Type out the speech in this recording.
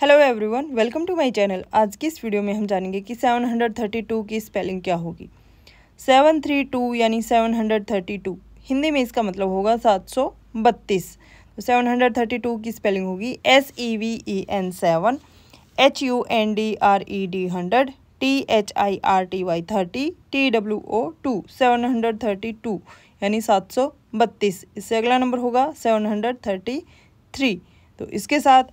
hello everyone welcome to my channel आज की इस वीडियो में हम जानेंगे कि 732 की स्पेलिंग क्या होगी 732 यानी 732 हिंदी में इसका मतलब होगा 732 तो 732 की स्पेलिंग होगी S E V E N seven H U N D R E D hundred T H I R T Y thirty T W O two seven hundred thirty two यानी सात सौ बत्तीस इससे अगला नंबर होगा सेवन हंड्रेड थर्टी थ्री तो इसके साथ